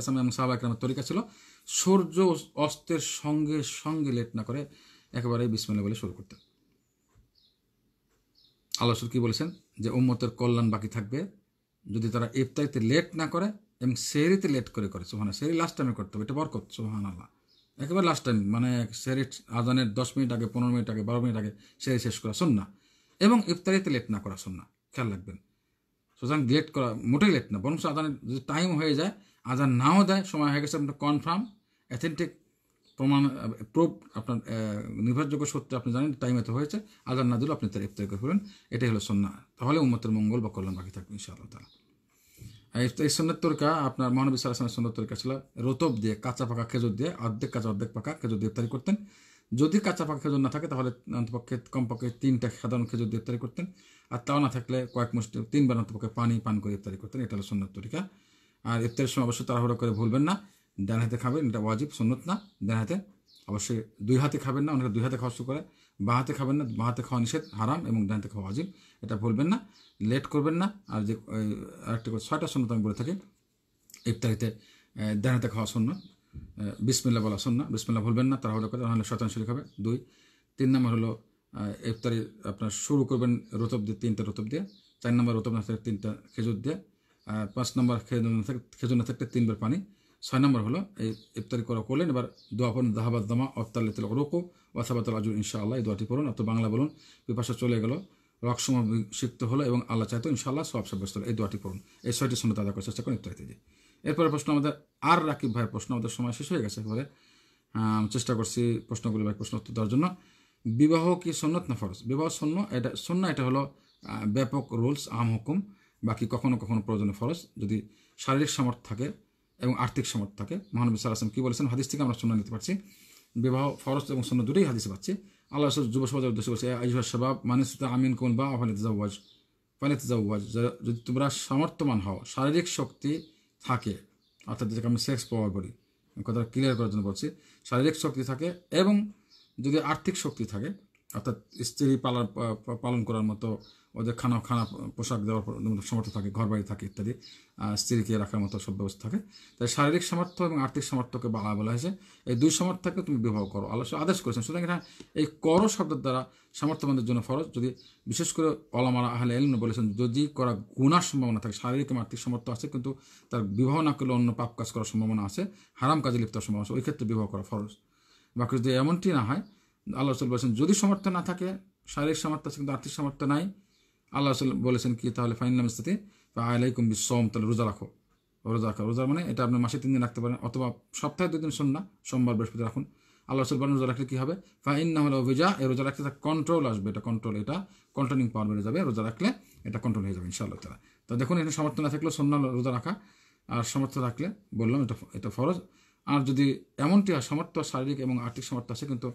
আসাম এবং সাহাবা একরামের তরিকা ছিল সূর্য অস্তের সঙ্গে সঙ্গে লেট না করে একেবারে বিসমিল্লা বলে শুরু করতেন আল্লাহ কি বলেছেন যে উম্মতের কল্যাণ বাকি থাকবে যদি তারা ইফতারিতে লেট না করে এবং সেরিতে লেট করে করে সোহান সেরি লাস্ট টাইমে করতে হবে এটা বরকত সোহান আল্লাহ একেবারে লাস্ট টাইম মানে সেরি আজানের দশ মিনিট আগে পনেরো মিনিট আগে বারো মিনিট আগে সেরি শেষ করা না এবং ইফতারিতে লেট না করা না খেয়াল রাখবেন সুতরাং লেট করা মোটেই লেট না বরং আদানের যদি টাইম হয়ে যায় আজান নাও দেয় সময় হয়ে গেছে আপনার কনফার্ম অ্যাথেন্টিক প্রমাণ প্রুফ আপনার নির্ভরযোগ্য সত্য আপনি জানেন টাইম এত হয়েছে আজান না দিলে আপনি তার ইফতার করে ফেলেন এটাই হলো সন্না তাহলে উম্মতের মঙ্গল বা কল্যাণ বাকি থাকবে ইনশাআল্লাহ তালা এই সন্ন্যত তরকা আপনার মহানবী সালামের সন্ন্যত তরকা ছিল রোতব দিয়ে কাঁচা পাকা খেজুর দিয়ে অর্ধেক কাঁচা অর্ধেক পাকা খেজুর দিয়ে ইফতারি করতেন যদি কাঁচা পাকা খেজুর না থাকে তাহলে অন্তপক্ষে কমপক্ষে তিনটা সাধারণ খেজুর দিয়ে ইফতারি করতেন আর তাও না থাকলে কয়েক মুষ্টি তিনবার অন্তপক্ষে পানি পান করে ইফতারি করতেন এটা হলো সন্ন্যত তরিকা আর ইফতারের সময় অবশ্যই তাড়াহুড়ো করে ভুলবেন না ডান হাতে খাবেন এটা ওয়াজিব সুন্নত না ডান হাতে অবশ্যই দুই হাতে খাবেন না অনেকে দুই হাতে খাওয়া শুরু করে বাঁ হাতে খাবেন না বাঁ হাতে খাওয়া নিষেধ হারাম এবং ডান হাতে খাওয়া অজিব এটা ভুলবেন না লেট করবেন না আর যে আরেকটি ছয়টা সুন্নত আমি বলে থাকি ইফতারিতে ডান হাতে খাওয়া শূন্য বিসমিল্লা বলা শূন্য বিসমিল্লা ভুলবেন না তাড়াহুড়ো করে নাহলে শতাংশ শরীর খাবে দুই তিন নম্বর হলো ইফতারি আপনার শুরু করবেন রোতব দিয়ে তিনটা রোতব দিয়ে চার নম্বর রোতব তিনটা খেজুর দিয়ে আর পাঁচ নম্বর খেজুনা থাকতে তিনবার পানি ছয় নম্বর হলো এই ইফতারি করা করলেন এবার দোয়া পড়ুন দাহাবাদ দামা তেল রোকো ওয়াসাবাতুল আজুর ইনশাআল্লাহ এই দোয়াটি পড়ুন অত বাংলা বলুন পিপাসা চলে গেল রক সময় সিক্ত হলো এবং আল্লাহ চাইতো ইনশাআল্লাহ সব সাব্যস্ত হলো এই দোয়াটি পড়ুন এই ছয়টি শুনে তাদের করার চেষ্টা করুন ইত্যাদি দিয়ে এরপরে প্রশ্ন আমাদের আর রাকিব ভাইয়ের প্রশ্ন আমাদের সময় শেষ হয়ে গেছে এবারে চেষ্টা করছি প্রশ্নগুলি ভাই প্রশ্ন উত্তর দেওয়ার জন্য বিবাহ কি সন্ন্যত না ফরজ বিবাহ সন্ন্য এটা সন্ন্য এটা হলো ব্যাপক রুলস আম হুকুম বাকি কখনো কখনো প্রয়োজনে ফরজ যদি শারীরিক সামর্থ্য থাকে এবং আর্থিক সামর্থ্য থাকে মহানবী আসলাম কী বলেছেন হাদিস থেকে আমরা শুনে নিতে পারছি বিবাহ ফরজ এবং শূন্য দুটোই হাদিসে পাচ্ছি আল্লাহ যুব সমাজের উদ্দেশ্য বলছে আইজুহার সাবাব মানুষ আমিন কোন বা আফানিত জাওয়াজ ফানিত জাওয়াজ যদি তোমরা সামর্থ্যবান হও শারীরিক শক্তি থাকে অর্থাৎ যেটাকে আমি সেক্স পাওয়ার বলি কথাটা ক্লিয়ার করার জন্য বলছি শারীরিক শক্তি থাকে এবং যদি আর্থিক শক্তি থাকে অর্থাৎ স্ত্রী পালার পালন করার মতো ওদের খানা খানা পোশাক দেওয়ার সমর্থ থাকে ঘর বাড়ি থাকে ইত্যাদি স্ত্রীকে রাখার মতো সব ব্যবস্থা থাকে তাই শারীরিক সামর্থ্য এবং আর্থিক সামর্থ্যকে বাংলা বলা হয়েছে এই দুই সামর্থ্যকে তুমি বিবাহ করো আল্লাহ আদেশ করেছেন সুতরাং এটা এই কর শব্দের দ্বারা সামর্থ্যবানদের জন্য ফরজ যদি বিশেষ করে অলামারা আহলে এলিন বলেছেন যদি করা গুণার সম্ভাবনা থাকে শারীরিক এবং আর্থিক সামর্থ্য আছে কিন্তু তার বিবাহ না করলে অন্য পাপ কাজ করার সম্ভাবনা আছে হারাম কাজে লিপ্ত সম্ভাবনা আছে ওই ক্ষেত্রে বিবাহ করা ফরজ বাকি যদি এমনটি না হয় আল্লাহ রসুল বলেছেন যদি সামর্থ্য না থাকে শারীরিক সামর্থ্য আছে কিন্তু আর্থিক সামর্থ্য নাই আল্লাহ বলেছেন কি তাহলে ফাইনাম ইস্তাতে আলাইকুম বিশ্বম তাহলে রোজা রাখো রোজা রাখা রোজা মানে এটা আপনি মাসে তিন দিন রাখতে পারেন অথবা সপ্তাহে দুদিন শোন না সোমবার বৃহস্পতি রাখুন আল্লাহ রসুল বলেন রোজা রাখলে কী হবে ফাইন না হলে অভিজা এই রোজা রাখলে তার কন্ট্রোল আসবে এটা কন্ট্রোল এটা কন্ট্রোলিং পাওয়ার বেড়ে যাবে রোজা রাখলে এটা কন্ট্রোল হয়ে যাবে ইনশাআল্লাহ তারা তো দেখুন এখানে সমর্থন না থাকলে সন্না রোজা রাখা আর সমর্থ রাখলে বললাম এটা এটা ফরজ আর যদি এমনটি হয় সমর্থ শারীরিক এবং আর্থিক সমর্থ আছে কিন্তু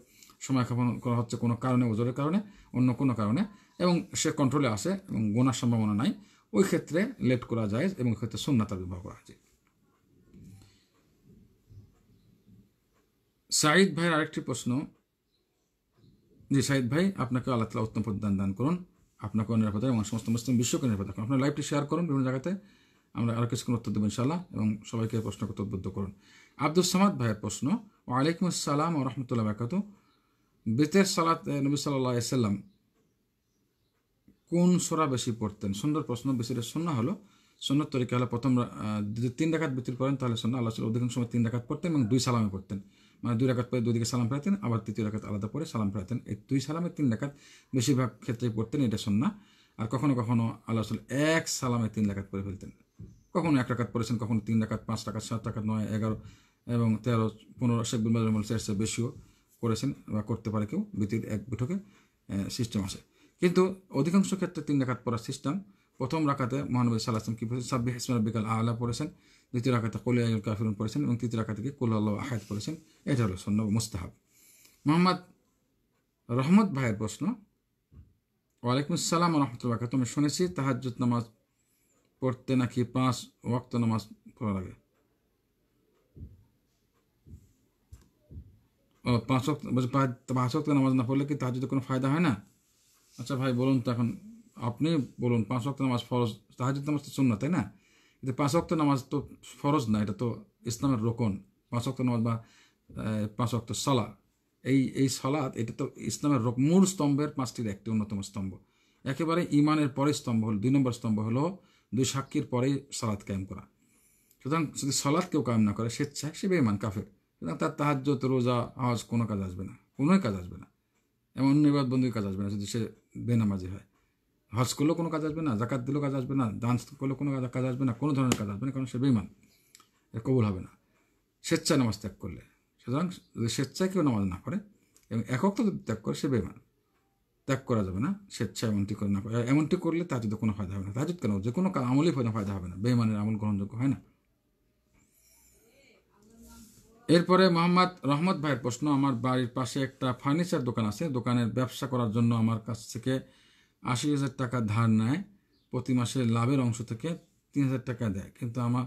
সময় খাপন করা হচ্ছে কোনো কারণে ওজোরের কারণে অন্য কোনো কারণে এবং সে কন্ট্রোলে আসে এবং গোনার সম্ভাবনা নাই ওই ক্ষেত্রে লেট করা যায় এবং ক্ষেত্রে সুন্নাতার ব্যবহার করা যায় সাঈদ ভাইয়ের আরেকটি প্রশ্ন জি সাঈদ ভাই আপনাকে আল্লাহ তালা উত্তম প্রদান দান করুন আপনাকে নিরাপদা এবং সমস্ত মুসলিম বিশ্বকে নিরাপদা করুন আপনার লাইভটি শেয়ার করুন বিভিন্ন জায়গাতে আমরা আরও কিছুক্ষণ উত্তর দেবো ইনশাল্লাহ এবং সবাইকে প্রশ্ন করতে উদ্বুদ্ধ করুন আব্দুল সামাদ ভাইয়ের প্রশ্ন ওয়ালাইকুম আসসালাম ও রহমতুল্লাহ বাকাত বেতের সালাত নবী সাল্লাহ সাল্লাম কোন সোরা বেশি পড়তেন সুন্দর প্রশ্ন বেশিরের সন্না হলো সন্ন্যত তরিকা হলো প্রথম যদি তিন রাখাত বিতির করেন তাহলে সন্না আল্লাহ সাল অধিকাংশ সময় তিন ডাকাত পড়তেন এবং দুই সালামে পড়তেন মানে দুই রাখাত পরে দুদিকে সালাম ফেরাতেন আবার তৃতীয় রাখাত আলাদা পরে সালাম ফেরাতেন এই দুই সালামে তিন রাখাত বেশিরভাগ ক্ষেত্রে পড়তেন এটা সন্না আর কখনো কখনো আল্লাহ সাল এক সালামে তিন রাখাত পরে ফেলতেন কখনো এক রাখাত পড়েছেন কখনো তিন ডাকাত পাঁচ টাকা সাত টাকা নয় এগারো এবং তেরো পনেরো শেখ বিল মাজার বেশিও করেছেন বা করতে পারে কেউ বিতির এক বৈঠকে সিস্টেম আছে কিন্তু অধিকাংশ ক্ষেত্রে তিন রাখাত পড়ার সিস্টেম প্রথম রাখাতে মহানবী সাল্লাহ আসলাম কি বলেছেন সাব্বি হিসমান বিকাল আলা পড়েছেন দ্বিতীয় রাখাতে আল কাফিরুন পড়েছেন এবং তৃতীয় রাখাতে কি কুল আল্লাহ আহাদ পড়েছেন এটা হলো সন্ন্য মুস্তাহাব মোহাম্মদ রহমত ভাইয়ের প্রশ্ন ওয়ালাইকুম আসসালাম রহমতুল্লাহ তুমি শুনেছি তাহাজুদ নামাজ পড়তে নাকি পাঁচ ওয়াক্ত নামাজ পড়া লাগে পাঁচ ওয়াক্ত পাঁচ নামাজ না পড়লে কি যদি কোনো ফায়দা হয় না আচ্ছা ভাই বলুন তো এখন আপনি বলুন পাঁচ অক্ট নামাজ ফরজ তাহাজুদ নামাজ তো শুননা তাই না কিন্তু পাঁচ অক্ট নামাজ তো ফরজ না এটা তো ইসলামের রোকন পাঁচ অক্ট নামাজ বা পাঁচ অক্ট সলা এই এই সলাৎ এটা তো ইসলামের মূল স্তম্ভের পাঁচটির একটি অন্যতম স্তম্ভ একেবারে ইমানের পরে স্তম্ভ হল দুই নম্বর স্তম্ভ হলো দুই সাক্ষীর পরেই সালাদ কায়েম করা সুতরাং যদি সালাদ কেউ কায়েম না করে স্বেচ্ছায় সে বেমান কাফের সুতরাং তার তাহাজ্যত রোজা আওয়াজ কোনো কাজ আসবে না কোনোই কাজ আসবে না এমন অন্য ইবাদতবন্দির কাজ আসবে না যদি সে বেনামাজি হয় হজ করলেও কোনো কাজ আসবে না জাকাত দিলেও কাজ আসবে না ডান্স করলেও কোনো কাজ আসবে না কোনো ধরনের কাজ আসবে না কারণ সে বেমান কবুল হবে না স্বেচ্ছায় নামাজ ত্যাগ করলে সুতরাং যদি স্বেচ্ছায় কেউ নামাজ না করে এবং একক তো যদি ত্যাগ করে সে বেমান ত্যাগ করা যাবে না স্বেচ্ছা এমনটি করে না এমনটি করলে তার যদি কোনো ফায়দা হবে না তাহাজুদ কেন যে কোনো আমলই ফায়দা হবে না বেমানের আমল গ্রহণযোগ্য হয় না এরপরে মোহাম্মদ রহমত ভাইয়ের প্রশ্ন আমার বাড়ির পাশে একটা ফার্নিচার দোকান আছে দোকানের ব্যবসা করার জন্য আমার কাছ থেকে আশি হাজার টাকা ধার নেয় প্রতি মাসে লাভের অংশ থেকে তিন হাজার টাকা দেয় কিন্তু আমার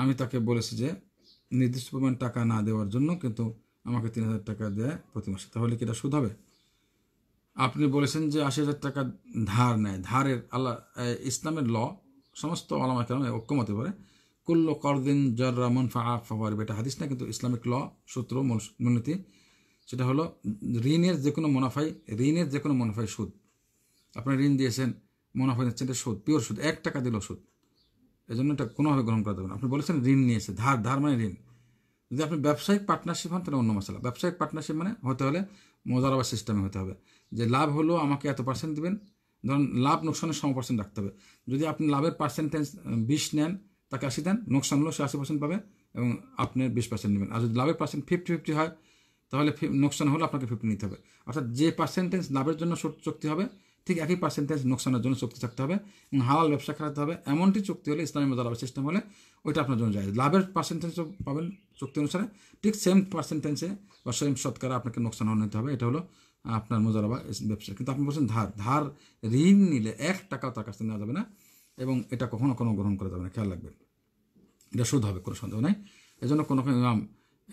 আমি তাকে বলেছি যে নির্দিষ্ট পরিমাণ টাকা না দেওয়ার জন্য কিন্তু আমাকে তিন হাজার টাকা দেয় প্রতি মাসে তাহলে কি এটা সুদ হবে আপনি বলেছেন যে আশি হাজার টাকা ধার নেয় ধারের আল্লাহ ইসলামের ল সমস্ত আলামা কেন ঐক্যমতে পারে কুল্ল করদিন জর্রা ফাহা ফাওয়ারিব এটা হাদিস না কিন্তু ইসলামিক ল সূত্র মূলনীতি সেটা হলো ঋণের যে কোনো মুনাফাই ঋণের যে কোনো মুনাফাই সুদ আপনি ঋণ দিয়েছেন মুনাফা নিচ্ছেন এটা সুদ পিওর সুদ এক টাকা দিল সুদ এই জন্য এটা কোনোভাবে গ্রহণ করা যাবে না আপনি বলেছেন ঋণ নিয়েছে ধার ধার মানে ঋণ যদি আপনি ব্যবসায়িক পার্টনারশিপ হন তাহলে অন্য মশলা ব্যবসায়িক পার্টনারশিপ মানে হতে হলে মজারাবা সিস্টেমে হতে হবে যে লাভ হলো আমাকে এত পার্সেন্ট দেবেন ধরুন লাভ নোকসানের সম পার্সেন্ট রাখতে হবে যদি আপনি লাভের পার্সেন্টেজ বিশ নেন তাকে আশি দেন নোকসান হলেও সে আশি পার্সেন্ট পাবে এবং আপনি বিশ পার্সেন্ট নেবেন আর যদি লাভের পার্সেন্ট ফিফটি ফিফটি হয় তাহলে নোকসান হলে আপনাকে ফিফটি নিতে হবে অর্থাৎ যে পার্সেন্টেজ লাভের জন্য চুক্তি হবে ঠিক একই পার্সেন্টেজ নোকসানের জন্য চুক্তি থাকতে হবে এবং হালাল ব্যবসা খেলাতে হবে এমনটি চুক্তি হলে ইসলামী মজালাবের সিস্টেম হলে ওইটা আপনার জন্য যায় লাভের পার্সেন্টেজ পাবেন চুক্তি অনুসারে ঠিক সেম পার্সেন্টেজে বা সেম সৎকারে আপনাকে নোকসান নিতে হবে এটা হলো আপনার বা ব্যবসা কিন্তু আপনি বলছেন ধার ধার ঋণ নিলে এক টাকাও তার কাছ থেকে নেওয়া যাবে না এবং এটা কখনো কোনো গ্রহণ করা যাবে না খেয়াল রাখবেন এটা শুদ্ধ হবে কোনো সন্দেহ নাই এজন্য কোনো ইমাম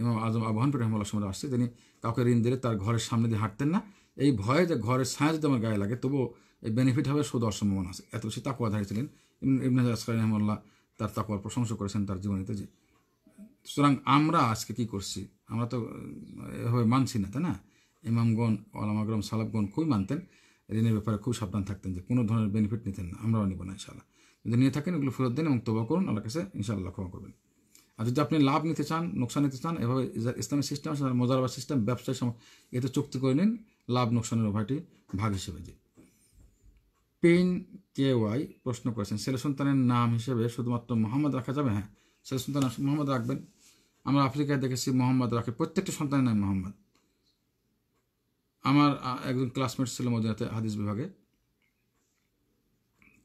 ইমাম আজম আবহান হানপুর রহমাল্লাহ সময় আসছে তিনি কাউকে ঋণ দিলে তার ঘরের সামনে দিয়ে হাঁটতেন না এই ভয়ে যে ঘরের ছায়া যদি আমার গায়ে লাগে তবুও এই বেনিফিট হবে শুধু অসম্ভাবনা আছে এত বেশি তাকুয়া ধারিয়েছিলেন ইবনে আসকার রহমাল্লাহ তার তাকুয়ার প্রশংসা করেছেন তার জীবনীতে যে সুতরাং আমরা আজকে কি করছি আমরা তো এভাবে মানছি না তাই না ইমামগণ আলামাগরম সালাবগণ খুবই মানতেন ঋণের ব্যাপারে খুব সাবধান থাকতেন যে কোনো ধরনের বেনিফিট নিতেন না আমরাও নিব না ইনশাল্লাহ যদি নিয়ে থাকেন এগুলো ফেরত দেন এবং তোবা করুন আল্লাহ কাছে ইনশাআল্লাহ ক্ষমা করবেন আর যদি আপনি লাভ নিতে চান নোকসান নিতে চান এভাবে ইসলামের সিস্টেম বা সিস্টেম ব্যবসায় এতে চুক্তি করে নিন লাভ নোকসানের ওভারটি ভাগ হিসেবে যে পেন কে ওয়াই প্রশ্ন করেছেন ছেলে সন্তানের নাম হিসেবে শুধুমাত্র মোহাম্মদ রাখা যাবে হ্যাঁ ছেলে সন্তানের মোহাম্মদ রাখবেন আমরা আফ্রিকায় দেখেছি মোহাম্মদ রাখে প্রত্যেকটা সন্তানের নাম মোহাম্মদ আমার একজন ক্লাসমেট ছিল মদিনাতে হাদিস বিভাগে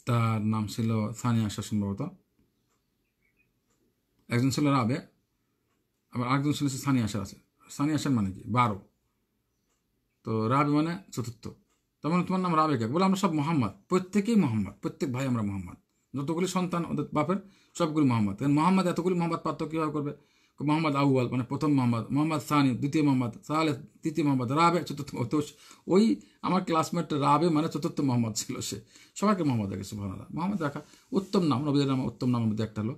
তার নাম ছিল সানিয়া আশা সম্ভবত একজন ছিল রাবে আবার আরেকজন ছিল সানিয়া আশার আছে সানিয়া আশার মানে কি বারো তো রাবে মানে চতুর্থ তার মানে তোমার নাম রাবে কে বলে আমরা সব মোহাম্মদ প্রত্যেকেই মোহাম্মদ প্রত্যেক ভাই আমরা মোহাম্মদ যতগুলি সন্তান ওদের বাপের সবগুলি মোহাম্মদ কারণ মোহাম্মদ এতগুলি মোহাম্মদ পাত্র কীভাবে করবে মোহাম্মদ আউয়াল মানে প্রথম মোহাম্মদ মোহাম্মদ সানি দ্বিতীয় মোহাম্মদ সাহলে তৃতীয় মোহাম্মদ রাবে চতুর্থ তো ওই আমার ক্লাসমেট রাবে মানে চতুর্থ মোহাম্মদ ছিল সে সবাইকে মোহাম্মদ রাখে সুবাহানাল্লাহ মোহাম্মদ রাখা উত্তম নাম নবীদের নাম উত্তম নামের মধ্যে একটা হলো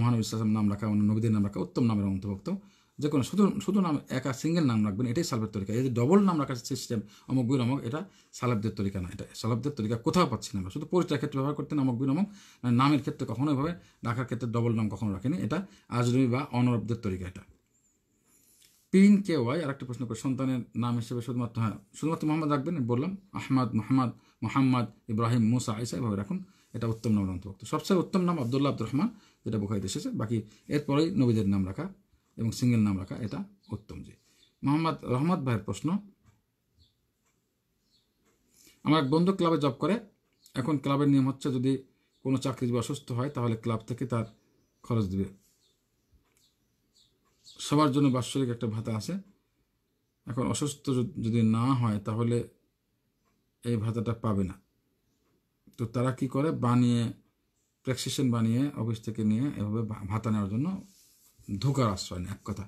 মহানবী ইসলাম নাম রাখা অন্য নবীদের নাম রাখা উত্তম নামের অন্তর্ভুক্ত যে কোনো শুধু শুধু নাম একা সিঙ্গেল নাম রাখবেন এটাই সালাফের তরিকা এই যে ডবল নাম রাখার সিস্টেম অমক বীর অমক এটা সালাবদের তরিকা না এটা সালাবদের তরিকা কোথাও পাচ্ছি না আমরা শুধু পরিচয়ের ক্ষেত্রে ব্যবহার করতেন অমক বীর অমক নামের ক্ষেত্রে কখনো এভাবে রাখার ক্ষেত্রে ডবল নাম কখনো রাখেনি এটা আজরবি বা অনরবদের তরিকা এটা পিন কে ওয়াই আর একটা প্রশ্ন করে সন্তানের নাম হিসেবে শুধুমাত্র হ্যাঁ শুধুমাত্র মোহাম্মদ রাখবেন বললাম আহমদ মোহাম্মদ মোহাম্মদ ইব্রাহিম মুসা আইসা এভাবে রাখুন এটা উত্তম নাম অন্তর্ভুক্ত সবচেয়ে উত্তম নাম আবদুল্লাহ আব্দুর রহমান যেটা বোখাইতে এসেছে বাকি এরপরেই নবীদের নাম রাখা এবং সিঙ্গেল নাম রাখা এটা উত্তম জি মোহাম্মদ রহমত ভাইয়ের প্রশ্ন আমার এক বন্ধু ক্লাবে জব করে এখন ক্লাবের নিয়ম হচ্ছে যদি কোনো যদি অসুস্থ হয় তাহলে ক্লাব থেকে তার খরচ দিবে সবার জন্য বাৎসরিক একটা ভাতা আছে এখন অসুস্থ যদি না হয় তাহলে এই ভাতাটা পাবে না তো তারা কি করে বানিয়ে প্র্যাকসিশন বানিয়ে অফিস থেকে নিয়ে এভাবে ভাতা নেওয়ার জন্য ধোকার আশ্রয় নেয় এক কথা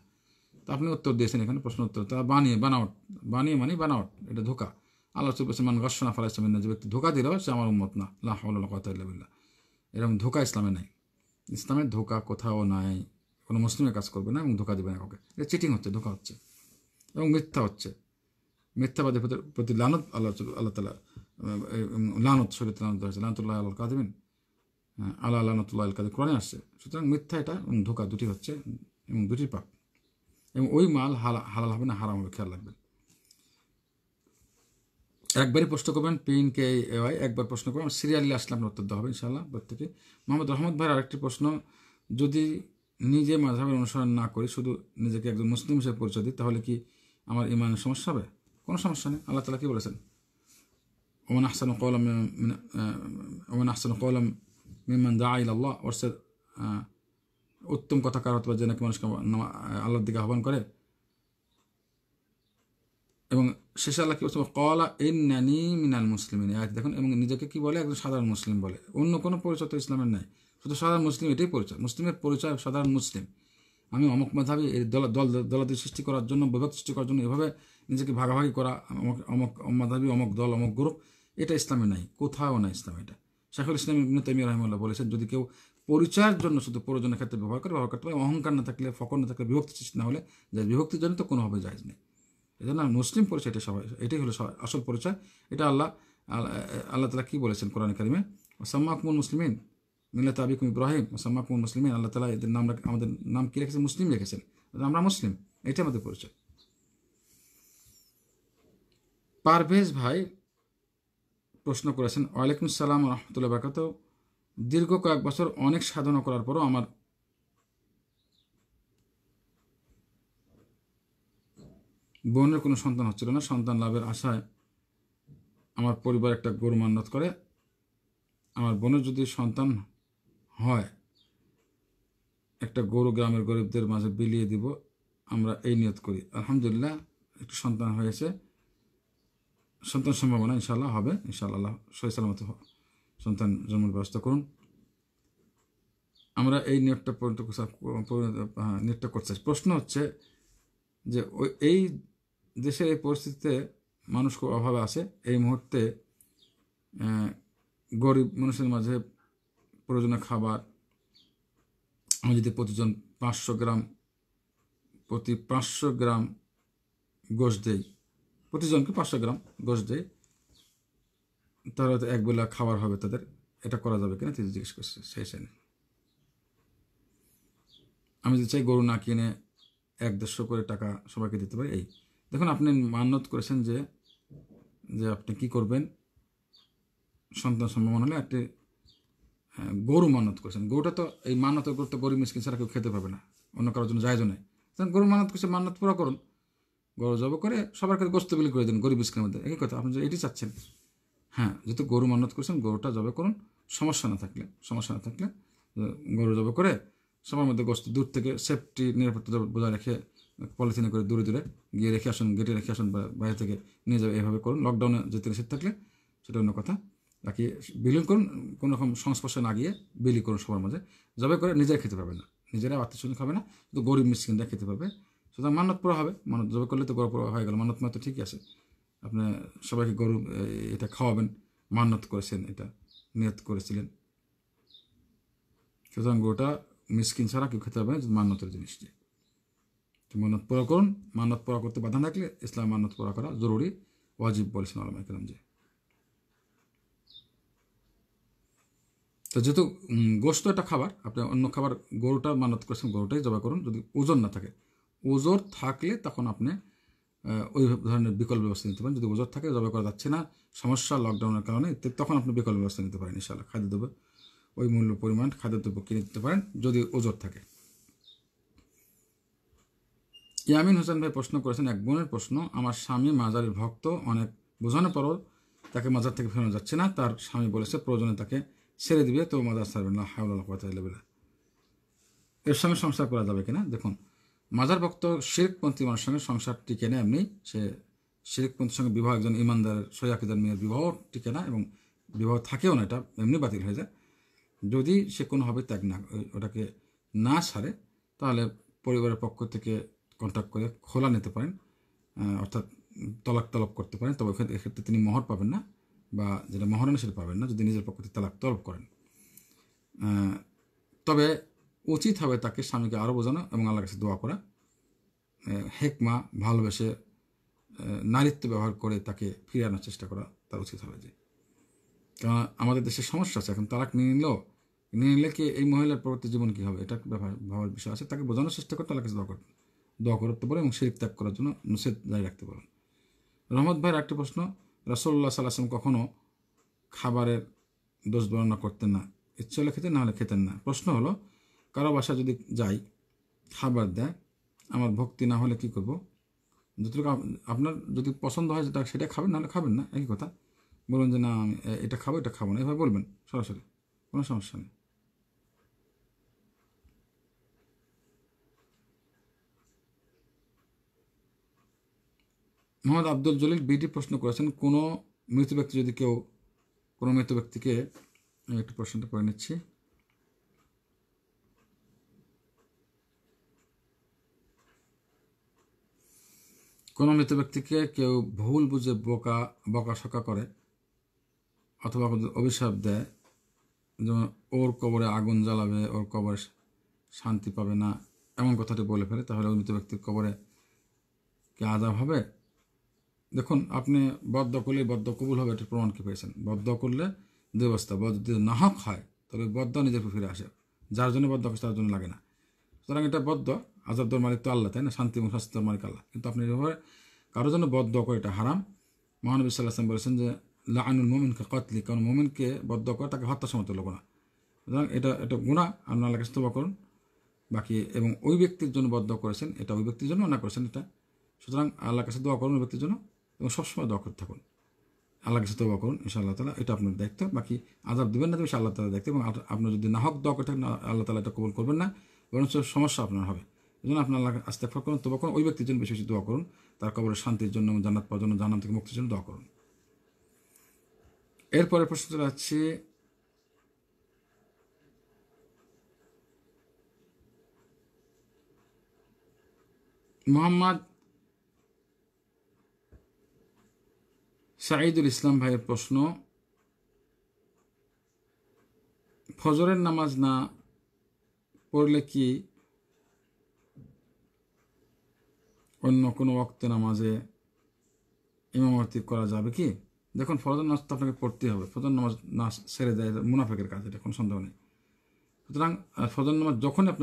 তো আপনি উত্তর দিয়েছেন এখানে প্রশ্ন উত্তর তা বানিয়ে বানাওয়াট বানিয়ে মানে বানাওয়াট এটা ধোকা আল্লাহ সুবসমান গর্ষনা ফালা ইসলামের না যে ব্যক্তি ধোকা দিল সে আমার উন্মত না আল্লাহ কতাল্লাবিল্লা এরকম ধোকা ইসলামে নাই ইসলামের ধোকা কোথাও নাই কোনো মুসলিমের কাজ করবে না এবং ধোকা দেবে না কাউকে এটা চিটিং হচ্ছে ধোকা হচ্ছে এবং মিথ্যা হচ্ছে মিথ্যাবাদের প্রতি লানত আল্লাহ আল্লাহ তালা লানত শরীর লানত হয়েছে লানতুল্লাহ আল্লাহ কাদিমিন আল্লাহ আল্লাহ নতুল্লাহ আল কাদের কোরআনে আসছে সুতরাং মিথ্যা এটা এবং ধোকা দুটি হচ্ছে এবং দুটি পাপ এবং ওই মাল হালা হালাল হবে না হারাম হবে খেয়াল রাখবেন একবারই প্রশ্ন করবেন পিএন কে ওয়াই একবার প্রশ্ন করবেন সিরিয়ালি আসলে আপনার উত্তর দেওয়া হবে ইনশাল্লাহ প্রত্যেকে মোহাম্মদ রহমদ ভাইয়ের আরেকটি প্রশ্ন যদি নিজে মাঝাবের অনুসরণ না করি শুধু নিজেকে একজন মুসলিম হিসেবে পরিচয় দিই তাহলে কি আমার ইমানের সমস্যা হবে কোনো সমস্যা নেই আল্লাহ তালা কি বলেছেন ওমান আহসান কলম ওমান আহসান কলম মিমান দা আইল আল্লাহ অর্ষে উত্তম কথা কার হতে যে নাকি মানুষকে আল্লাহর দিকে আহ্বান করে এবং শেষ আল্লাহ কী বলছে কলা ইন্নানি মিনাল মুসলিম আয়াত দেখুন এবং নিজেকে কি বলে একজন সাধারণ মুসলিম বলে অন্য কোনো পরিচয় তো ইসলামের নাই শুধু সাধারণ মুসলিম এটাই পরিচয় মুসলিমের পরিচয় সাধারণ মুসলিম আমি অমুক মেধাবী এই দল দল দলাদি সৃষ্টি করার জন্য বিভেদ সৃষ্টি করার জন্য এভাবে নিজেকে ভাগাভাগি করা অমক অমক মেধাবী অমক দল অমক গ্রুপ এটা ইসলামে নাই কোথাও না ইসলাম এটা শাহুল ইসলাম ইবনু তাইমি রহমাল্লাহ বলেছেন যদি কেউ পরিচয়ের জন্য শুধু প্রয়োজনের ক্ষেত্রে ব্যবহার করে ব্যবহার করতে পারে অহংকার না থাকলে ফকর না থাকলে বিভক্তি সৃষ্টি না হলে যে বিভক্তির জন্য তো কোনোভাবে যায় নেই এই জন্য মুসলিম পরিচয় এটা সবাই এটাই হলো আসল পরিচয় এটা আল্লাহ আল্লাহ তালা কী বলেছেন কোরআন কারিমে ওসাম্মাকুমুল মুসলিমিন মিল্লা আবিকুম ইব্রাহিম ওসাম্মাকুমুল মুসলিমিন আল্লাহ তালা এদের নাম আমাদের নাম কী রেখেছেন মুসলিম রেখেছেন আমরা মুসলিম এটাই আমাদের পরিচয় পারভেজ ভাই প্রশ্ন করেছেন ওয়ালাইকুম সালাম রহমতুল্লাহ বাকাত দীর্ঘ কয়েক বছর অনেক সাধনা করার পরও আমার বোনের কোনো সন্তান হচ্ছিল না সন্তান লাভের আশায় আমার পরিবার একটা গরু মান্যত করে আমার বোনের যদি সন্তান হয় একটা গরু গ্রামের গরিবদের মাঝে বিলিয়ে দিব আমরা এই নিয়ত করি আলহামদুলিল্লাহ একটু সন্তান হয়েছে সন্তান সম্ভাবনা ইনশাল্লাহ হবে ইনশাল্লাহ আল্লাহ সালামত সন্তান জন্মের ব্যবস্থা করুন আমরা এই নেটটা পর্যন্ত নেটটা করতে চাই প্রশ্ন হচ্ছে যে ওই এই দেশের এই পরিস্থিতিতে মানুষ খুব অভাবে আছে এই মুহূর্তে গরিব মানুষের মাঝে প্রয়োজনীয় খাবার আমি যদি প্রতিজন পাঁচশো গ্রাম প্রতি পাঁচশো গ্রাম গোশ দেই প্রতিজনকে পাঁচশো গ্রাম গোশ দেয় তারা হয়তো বেলা খাবার হবে তাদের এটা করা যাবে কিনা তিনি জিজ্ঞেস করছে সেই সেনে আমি যদি চাই গরু না কিনে এক দেড়শো করে টাকা সবাইকে দিতে পারি এই দেখুন আপনি মান্যত করেছেন যে যে আপনি কি করবেন সন্তান সম্ভাবনা হলে একটি গরু মানত করেছেন গরুটা তো এই মানত করতে গরিব মিসকিন ছাড়া কেউ খেতে পাবে না অন্য কারোর জন্য যায় জন্য গরু মানত করছে মানত পুরো করুন গরু জব করে সবার কাছে গোস্ত বিলি করে দিন গরিব ইসলামের মধ্যে একই কথা আপনি যদি এটি চাচ্ছেন হ্যাঁ যেহেতু গরু মান্যত করছেন গরুটা জবে করুন সমস্যা না থাকলে সমস্যা না থাকলে গরু জব করে সবার মধ্যে গোস্ত দূর থেকে সেফটি নিরাপত্তা বজায় রেখে পলিথিনে করে দূরে দূরে গিয়ে রেখে আসুন গেটে রেখে আসুন বাইরে থেকে নিয়ে যাবে এভাবে করুন লকডাউনে যেতে নিষেধ থাকলে সেটা অন্য কথা বাকি বিলিং করুন কোনো রকম সংস্পর্শে না গিয়ে বিলি করুন সবার মাঝে জবে করে নিজেরা খেতে পাবে না নিজেরা আত্মীয় খাবে না কিন্তু গরিব মিসকিনরা খেতে পাবে সুতরাং মানত পুরো হবে মানত জবে করলে তো গরু পুরো হয়ে গেল মানত মানে তো ঠিকই আছে আপনি সবাইকে গরু এটা খাওয়াবেন মান্নত করেছেন এটা নিয়ত করেছিলেন সুতরাং গরুটা মিসকিন ছাড়া কেউ খেতে পারবে মান্নতের জিনিসটি তো মান্নত পুরা করুন মান্নত পুরা করতে বাধা থাকলে ইসলাম মান্নত পুরা করা জরুরি ওয়াজিব বলেছেন আলমা একরাম যে তো যেহেতু গোস্ত একটা খাবার আপনি অন্য খাবার গরুটা মানত করেছেন গরুটাই জবা করুন যদি ওজন না থাকে ওজোর থাকলে তখন আপনি ওই ধরনের বিকল্প ব্যবস্থা নিতে পারেন যদি ওজোর থাকে জবে করা যাচ্ছে না সমস্যা লকডাউনের কারণে তখন আপনি বিকল্প ব্যবস্থা নিতে পারেন ইনশাল্লাহ খাদ্যদ্রব্য ওই মূল্য পরিমাণ খাদ্যদ্রব্য কিনে নিতে পারেন যদি ওজোর থাকে ইয়ামিন হোসেন ভাই প্রশ্ন করেছেন এক বোনের প্রশ্ন আমার স্বামী মাজারের ভক্ত অনেক বোঝানোর পরও তাকে মাজার থেকে ফেরানো যাচ্ছে না তার স্বামী বলেছে প্রয়োজনে তাকে ছেড়ে দিবে তো মাজার ছাড়বেন না হাউল্লাহ কথা এর স্বামী সংসার করা যাবে কিনা দেখুন মাজার ভক্ত শিরকপন্থী মানুষের সঙ্গে সংসার টিকে না এমনি সে শিরকপন্থীর সঙ্গে বিবাহ একজন ইমানদার সৈয়াকিদার মেয়ের বিবাহ টিকে না এবং বিবাহ থাকেও না এটা এমনি বাতিল হয়ে যায় যদি সে কোনোভাবে ত্যাগ না ওটাকে না সারে তাহলে পরিবারের পক্ষ থেকে কন্ট্যাক্ট করে খোলা নিতে পারেন অর্থাৎ তলাক তলব করতে পারেন তবে এক্ষেত্রে তিনি মহর পাবেন না বা যেটা মহরণ সেটা পাবেন না যদি নিজের পক্ষ থেকে তালাক তলব করেন তবে উচিত হবে তাকে স্বামীকে আরও বোঝানো এবং আল্লাহর কাছে দোয়া করা হেকমা ভালোবেসে নারীত্ব ব্যবহার করে তাকে ফিরে আনার চেষ্টা করা তার উচিত হবে যে কারণ আমাদের দেশে সমস্যা আছে এখন তালাক নিয়ে নিলেও নিয়ে নিলে কি এই মহিলার পরবর্তী জীবন কী হবে এটা ব্যাপার ভাবার বিষয় আছে তাকে বোঝানোর চেষ্টা করতে আল্লাহ কাছে দোয়া করতে দোয়া করতে পারে এবং শিরিপ ত্যাগ করার জন্য নিষেধ জারি রাখতে পারেন রহমত ভাইয়ের একটা প্রশ্ন রসল্লা সাল্লাম কখনও খাবারের দোষ বর্ণনা করতেন না ইচ্ছে হলে খেতেন না হলে খেতেন না প্রশ্ন হলো কারো বাসা যদি যাই খাবার দেয় আমার ভক্তি না হলে কি করব যতটুকু আপনার যদি পছন্দ হয় যেটা সেটা খাবেন নাহলে খাবেন না একই কথা বলুন যে না আমি এটা খাবো এটা খাবো না এভাবে বলবেন সরাসরি কোনো সমস্যা নেই মোহাম্মদ আব্দুল জলিল বিডি প্রশ্ন করেছেন কোনো মৃত ব্যক্তি যদি কেউ কোনো মৃত ব্যক্তিকে একটু প্রশ্নটা করে নিচ্ছি কোনো মৃত ব্যক্তিকে কেউ ভুল বুঝে বোকা বকা শকা করে অথবা অভিশাপ দেয় যেমন ওর কবরে আগুন জ্বালাবে ওর কবরে শান্তি পাবে না এমন কথাটি বলে ফেলে তাহলে মৃত ব্যক্তির কবরে কে আজাব হবে দেখুন আপনি বদ্ধ করলে বদ্ধ কবুল হবে এটা প্রমাণ কি পেয়েছেন বদ্ধ করলে দুর্বস্থা বদ বদ্ধ যদি নাহক হয় তবে বদ্ধ নিজের ফিরে আসে যার জন্য বদ্ধ তার জন্য লাগে না সুতরাং এটা বদ্ধ আজাব দর মালিক তো আল্লাহ তাই না শান্তি এবং শাস্তি দর মালিক আল্লাহ কিন্তু আপনি এভাবে কারোর জন্য বদ্ধ করে এটা হারাম মহানবী সাল্লাহাম বলেছেন যে লাইনুল মোমিনকে কতলি কারণ মোমিনকে বদ্ধ করে তাকে হত্যা লোক না সুতরাং এটা এটা গুণা আপনার আল্লাহকে স্তবা করুন বাকি এবং ওই ব্যক্তির জন্য বদ্ধ করেছেন এটা ওই ব্যক্তির জন্য না করেছেন এটা সুতরাং আল্লাহর কাছে দোয়া করুন ওই ব্যক্তির জন্য এবং সবসময় দোয়া করতে থাকুন আল্লাহ কাছে দোয়া করুন ইশা আল্লাহ তালা এটা আপনার দায়িত্ব বাকি আজাব দেবেন না তুমি আল্লাহ তালা দেখতে এবং আপনার যদি না হক দোয়া করে থাকেন আল্লাহ তালা এটা কবুল করবেন না বরঞ্চ সমস্যা আপনার হবে এজন্য আপনার আস্তে ফার করুন তবা করুন ওই ব্যক্তির জন্য বেশি বেশি দোয়া করুন তার কবরের শান্তির জন্য জান্নাত পাওয়ার জন্য জান্নাত থেকে মুক্তির জন্য দোয়া করুন এরপরে প্রশ্ন চলে যাচ্ছে মোহাম্মদ সাঈদুল ইসলাম ভাইয়ের প্রশ্ন ফজরের নামাজ না পড়লে কি অন্য কোনো ওক্তে নামাজে ইমামতি করা যাবে কি দেখুন ফরজর নামাজ তো আপনাকে পড়তেই হবে ফজর নামাজ না সেরে দেয় মুনাফেকের কাজ এটা কোনো সন্দেহ নেই সুতরাং ফজর নামাজ যখনই আপনি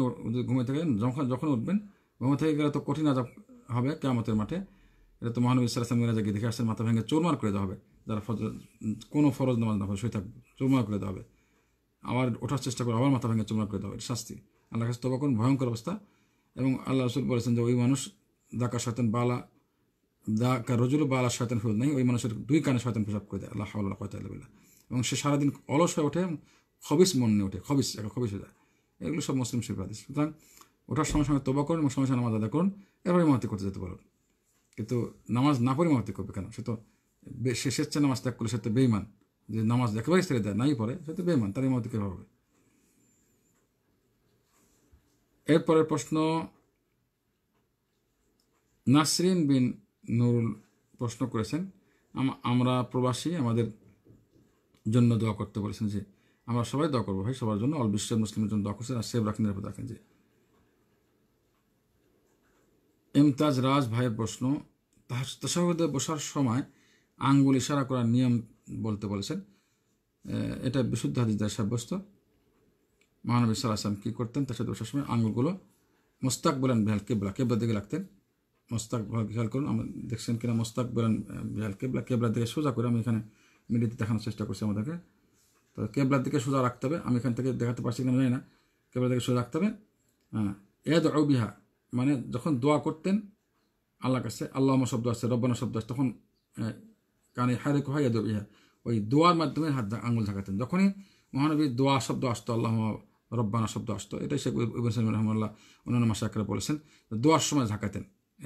ঘুমিয়ে থাকেন যখন যখন উঠবেন ঘুমে থেকে গেলে তো কঠিন আজাব হবে কেমতের মাঠে এটা তো মহানবী ইসলাম গিয়ে দেখে আসছেন মাথা ভেঙে চোরমার করে দেওয়া হবে যারা ফরজ কোনো ফরজ নামাজ না হবে শুয়ে থাকবে চোরমার করে দেওয়া হবে আবার ওঠার চেষ্টা করে আবার মাথা ভেঙে চোরমার করে দেওয়া হবে শাস্তি আল্লাহ কাছে তো ভয়ঙ্কর অবস্থা এবং আল্লাহ রসুল বলেছেন যে ওই মানুষ দাকা শয়তান বালা দাকা রজুল বালা শয়তান ফুল নাই ওই মানুষের দুই কানে শয়তান পেশাব করে দেয় আল্লাহ আল্লাহ কয়তাল্লাহ এবং সে সারাদিন অলস হয়ে ওঠে খবিস মন নিয়ে ওঠে খবিস একটা খবিস হয়ে যায় এগুলো সব মুসলিম শিল্প আদেশ সুতরাং ওঠার সঙ্গে সঙ্গে তোবা করুন এবং সঙ্গে সঙ্গে নামাজ আদা করুন এভাবে মহাতি করতে যেতে পারেন কিন্তু নামাজ না পড়ে মহাতি করবে কেন সে তো সে স্বেচ্ছা নামাজ ত্যাগ করলে সে তো বেইমান যে নামাজ একেবারেই ছেড়ে দেয় নাই পড়ে সে তো বেইমান তারই মহাতি কীভাবে হবে এরপরের প্রশ্ন নাসরিন বিন নুরুল প্রশ্ন করেছেন আমরা প্রবাসী আমাদের জন্য দোয়া করতে বলেছেন যে আমরা সবাই দোয়া করবো ভাই সবার জন্য অল বিশ্বের মুসলিমের জন্য দোয়া করছেন আর সেব রাখেন নিরাপদ রাখেন যে এমতাজ রাজ ভাইয়ের প্রশ্ন তাহার বসার সময় আঙ্গুল ইশারা করার নিয়ম বলতে বলেছেন এটা বিশুদ্ধ হাদিস সাব্যস্ত মহানবী সাল আসলাম কী করতেন তার সাথে বসার সময় আঙ্গুলগুলো মোস্তাক বলেন ভেল কেবলা কেবলা দিকে লাগতেন মোস্তাক খেয়াল করুন আমরা দেখছেন কিনা মোস্তাক বলেন কেবলা কেবলার দিকে সোজা করে আমি এখানে মিডিয়াতে দেখানোর চেষ্টা করছি আমাদেরকে তো কেবলার দিকে সোজা রাখতে হবে আমি এখান থেকে দেখাতে পারছি কিনা জানি না কেবলার দিকে সোজা রাখতে হবে হ্যাঁ এদ বিহা মানে যখন দোয়া করতেন আল্লাহ কাছে আল্লাহ শব্দ আসছে রব্বানা শব্দ আসছে তখন কানে হারে কোহা এদ বিহা ওই দোয়ার মাধ্যমে হাত আঙুল ঝাঁকাতেন যখনই মহানবী দোয়া শব্দ আসতো আল্লাহ রব্বানা শব্দ আসতো এটাই শেখ রহমুল্লাহ অন্যান্য অন্যান্য মাসাকরা বলেছেন দোয়ার সময় ঝাঁকাতেন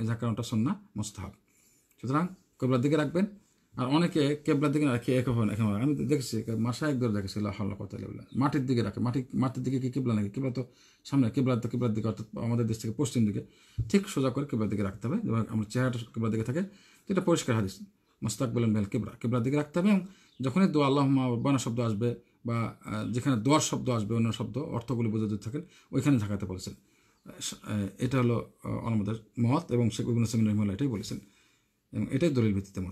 জাকারণটা সন্না মোস্তাহাব সুতরাং কেবলার দিকে রাখবেন আর অনেকে কেবলার দিকে রাখে এক হবেন এখন আমি দেখেছি মাসা একদম দেখেছি হাল্লা কথা মাটির দিকে রাখে মাটি মাটির দিকে কি কেবলা নাকি কেবলা তো সামনে কেবলার তো কেবলার দিকে অর্থাৎ আমাদের দেশ থেকে পশ্চিম দিকে ঠিক সোজা করে কেবলার দিকে রাখতে হবে এবং আমার চেহারাটা কেবলার দিকে থাকে যেটা পরিষ্কার হাদিস মোস্তাক বলেন বেল কেবলা কেবলার দিকে রাখতে হবে এবং যখনই দোয়া আল্লাহ বানা শব্দ আসবে বা যেখানে দোয়ার শব্দ আসবে অন্য শব্দ অর্থগুলি বোঝা যদি থাকেন ওইখানে ঝাঁকাতে বলেছেন এটা হলো আমাদের মত এবং শেখ বিবুল হোসেন রহমাল্লাহ এটাই বলেছেন এবং এটাই দলিল ভিত্তিতে মত